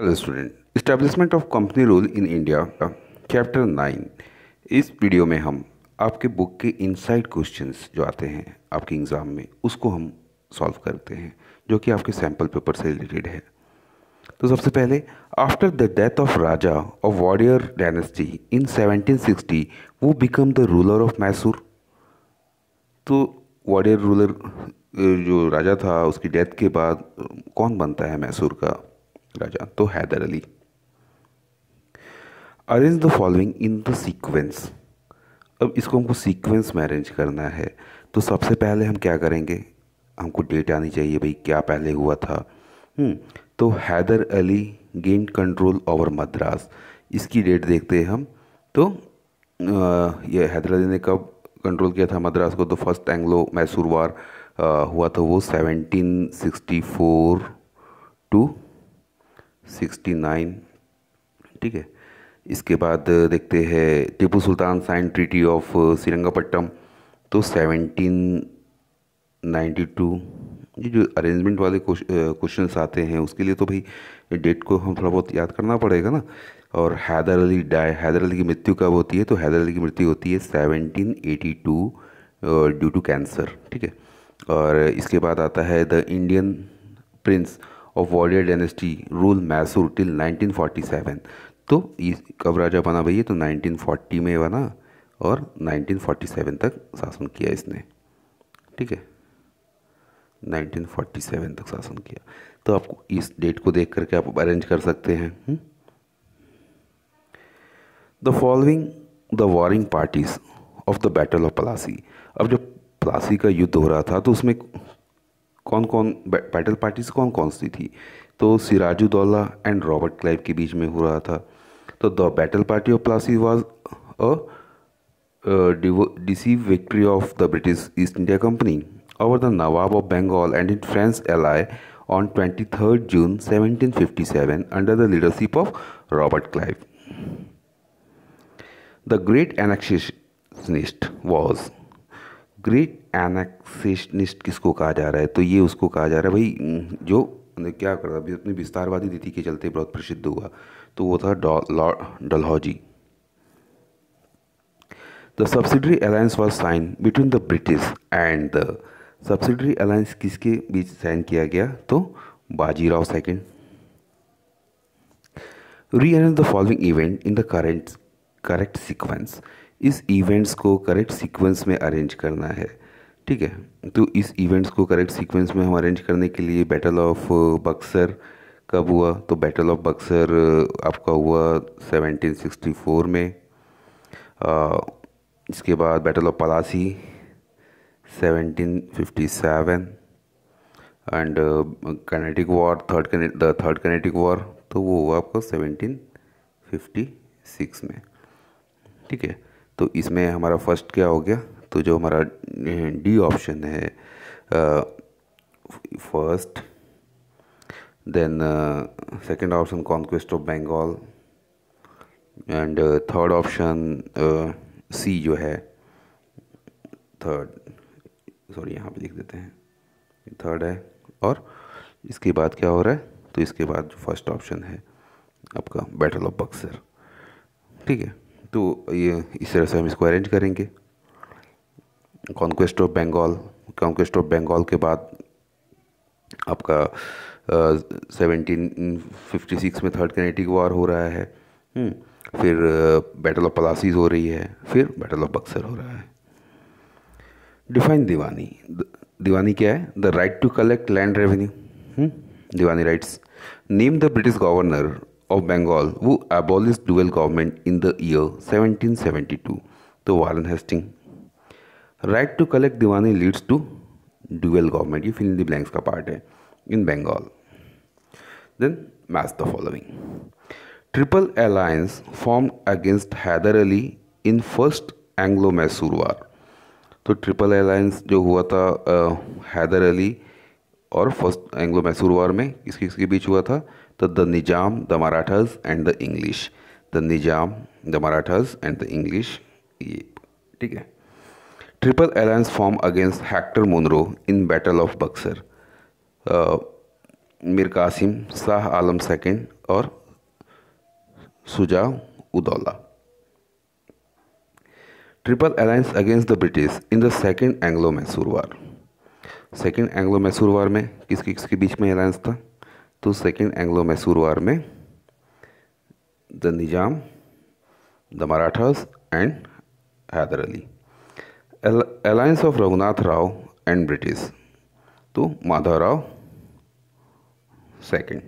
Hello student establishment of company rule in India chapter nine इस video में हम आपके बुक के इनसाइड क्वेश्चंस जो आते हैं आपके एग्ज़ाम में उसको हम सॉल्व करते हैं जो कि आपके सैम्पल पेपर से रिलेटेड है तो सबसे पहले after the death of raja of Wodeyar dynasty in 1760 वो become the ruler of Mysore तो वॉरियर रूलर जो राजा था उसकी डेथ के बाद कौन बनता है मैसूर का राजा तो Hyder Ali arrange the following in the sequence अब इसको हमको सीक्वेंस में अरेंज करना है तो सबसे पहले हम क्या करेंगे हमको डेट आनी चाहिए भाई क्या पहले हुआ था हम्म, तो Hyder Ali gain control over Madras इसकी डेट देखते हैं हम तो यह हैदर अली ने कब कंट्रोल किया था मद्रास को तो फर्स्ट एंग्लो मैसूर वार हुआ था वो 1764 टू सिक्सटी नाइन ठीक है इसके बाद देखते हैं Tipu Sultan sign treaty of Srirangapatnam तो सेवनटीन नाइन्टी टू ये जो अरेंजमेंट वाले क्वेश्चन आते हैं उसके लिए तो भाई डेट को हम थोड़ा बहुत याद करना पड़ेगा ना और हैदर अली डाय हैदर अली की मृत्यु कब होती है तो हैदर अली की मृत्यु होती है 1782 ड्यू टू कैंसर ठीक है और इसके बाद आता है the Indian prince of Wodeyar dynasty rule Mysore till 1947 तो राजा बना भैया तो 1940 में बना और 1947 तक शासन किया इसने ठीक है 1947 तक शासन किया तो आपको इस डेट को देख करके आप अरेंज कर सकते हैं the following the warring parties of the battle of Plassey अब जब प्लासी का युद्ध हो रहा था तो उसमें कौन कौन बैटल पार्टीज कौन कौन सी थी तो Siraj Daulah and Robert Clive के बीच में हो रहा था तो the battle party of Plassey was a decisive victory of the British East India company over the nawab of Bengal and in French ally on twenty third June seventeen fifty seven under the leadership of Robert Clive the great annexationist was great annexationist किसको कहा जा रहा है तो ये उसको कहा जा रहा है भाई जो मतलब क्या कर रहा अपनी विस्तारवादी नीति के चलते बहुत प्रसिद्ध हुआ तो वो था Dalhousie the subsidiary alliance was sign between the British and the subsidiary alliance किसके बीच साइन किया गया तो Bajirao second in the following event in the current correct sequence इस इवेंट्स को करेक्ट सीक्वेंस में अरेंज करना है ठीक है तो इस इवेंट्स को करेक्ट सीक्वेंस में हम अरेंज करने के लिए बैटल ऑफ बक्सर कब हुआ तो बैटल ऑफ बक्सर आपका हुआ 1764 में आ, uh, इसके बाद battle of Plassey 1757 and Carnatic war third third Carnatic war तो वो हुआ आपका 1756 में ठीक है तो इसमें हमारा फर्स्ट क्या हो गया तो जो हमारा डी ऑप्शन है first then second option conquest of Bengal and third option C जो है थर्ड सॉरी यहाँ पे लिख देते हैं थर्ड है और इसके बाद क्या हो रहा है तो इसके बाद जो फर्स्ट ऑप्शन है आपका बैटल ऑफ बक्सर ठीक है तो ये इस तरह से हम इसको अरेंज करेंगे conquest of Bengal conquest of Bengal के बाद आपका सेवनटीन फिफ्टी सिक्स में थर्ड कैनेटिक वॉर हो रहा है हम्म, फिर बैटल ऑफ पलासीज हो रही है फिर बैटल ऑफ बक्सर हो रहा है डिफाइन दीवानी दीवानी क्या है the right to collect land revenue diwani rights name the British governor of Bengal who abolished dual government in the year 1772, the Warren Hastings. Right to collect Diwani leads to dual government. You fill in the blanks ka part hai in Bengal. Then match the following. Triple alliance formed against Hyder Ali in first Anglo-Mysore war. तो triple alliance जो हुआ था हैदर अली और first Anglo Mysore war में किसके किसके बीच हुआ था the, the Nizam the Marathas and the English. The Nizam the Marathas and the English. ये ठीक है triple alliance form against Hector Munro in battle of Buxar Mir Qasim Shah Alam second और Shuja Uddaula triple alliance against the British in the second Anglo Mysore war second Anglo Mysore war में किसके किसके बीच में alliance था तो सेकेंड एंग्लो मैसूर वार में the Nizam the Marathas and Hyder Ali alliance of Raghunath Rao and British तो Rao second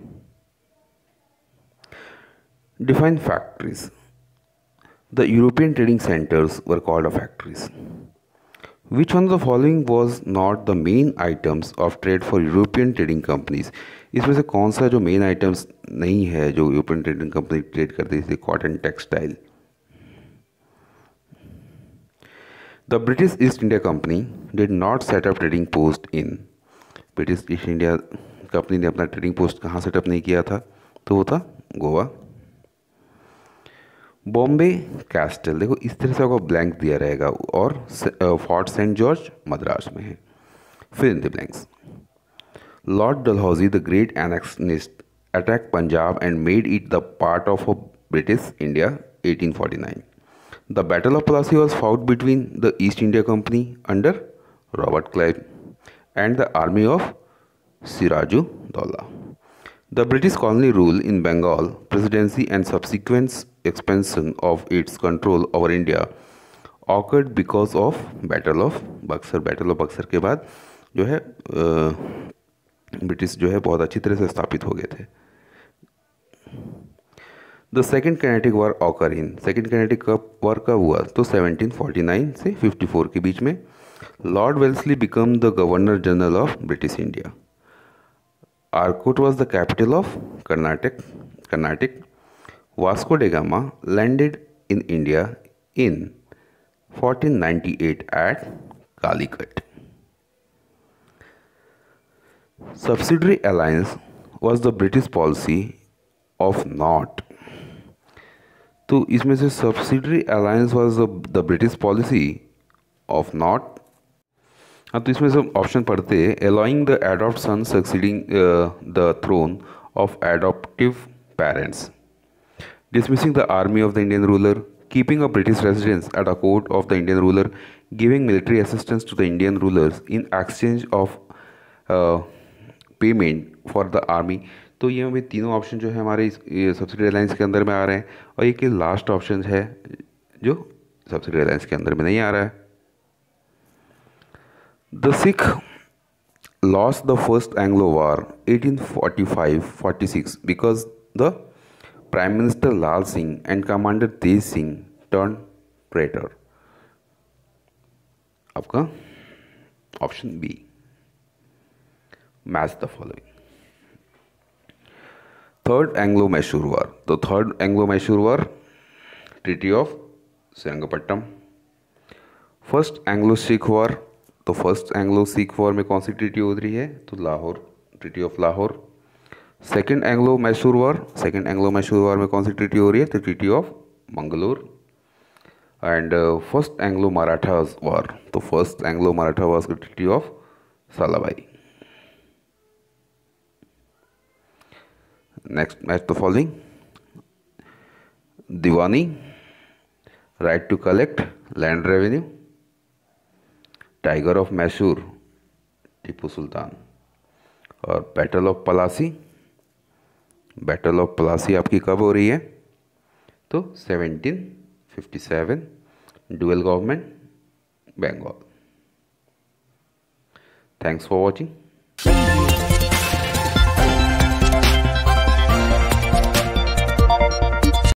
define factories the European trading centres were called a factories Which one of the following was not the main items of trade for European trading companies? इसमें से कौन सा जो main items नहीं है जो European trading company trade करती है cotton textile the British East India company did not set up trading post in British East India company ने अपना ट्रेडिंग पोस्ट कहाँ सेटअप नहीं किया था तो वो था गोवा बॉम्बे कैस्टल देखो इस तरह से आपको ब्लैंक दिया रहेगा और फोर्ट सेंट जॉर्ज मद्रास में है फिर in the blanks lord Dalhousie the great annexationist attack Punjab and made it the part of British India 1849 the battle of Plassey was fought between the East India company under Robert Clive and the army of Siraj Daulah the British colony rule in Bengal presidency and subsequence expansion of its control over India occurred because of battle of Buxar battle of Buxar के बाद जो है British जो है बहुत अच्छी तरह से स्थापित हो गए थे the second Carnatic war occur in second Carnatic war कब हुआ तो 1749 से 54 के बीच में lord Wellesley become the governor general of British India Arcot was the capital of Karnataka Karnataka Vasco da Gama landed in India in 1498 at Calicut. Subsidiary alliance was the British policy of not. तो इसमें से subsidiary alliance was the British policy of not हाँ तो इसमें सब option पढ़ते allowing the adopt son succeeding the throne of adoptive parents dismissing the army of the Indian ruler, keeping a British residence at a court of the Indian ruler, giving military assistance to the Indian rulers in exchange of uh, payment for the army तो ये हमें तीनों option जो है हमारे subsidy alliance के अंदर में आ रहे हैं और ये के लास्ट ऑप्शन है जो सब्सिडी अलायंस के अंदर में नहीं आ रहा है the Sikh lost the first Anglo war 1845-46 because the Prime Minister Lal Singh and Commander Tej Singh turned traitor. आपका option B match the following third Anglo Mysore war तो third Anglo Mysore war treaty of Srirangapatnam first Anglo Sikh war तो first Anglo Sikh वार में कौन सी treaty हो रही है तो Lahore treaty of Lahore second Anglo Mysore war second Anglo Mysore war में कौन सी ट्रीटी हो रही है तो treaty of Mangalore and first Anglo Maratha war तो फर्स्ट एंग्लो मराठा वॉर की treaty of Salbai next match the following diwani right to collect land revenue tiger of Mysore Tipu Sultan और battle of Plassey battle of Plassey आपकी कब हो रही है तो 1757 dual government Bengal thanks for watching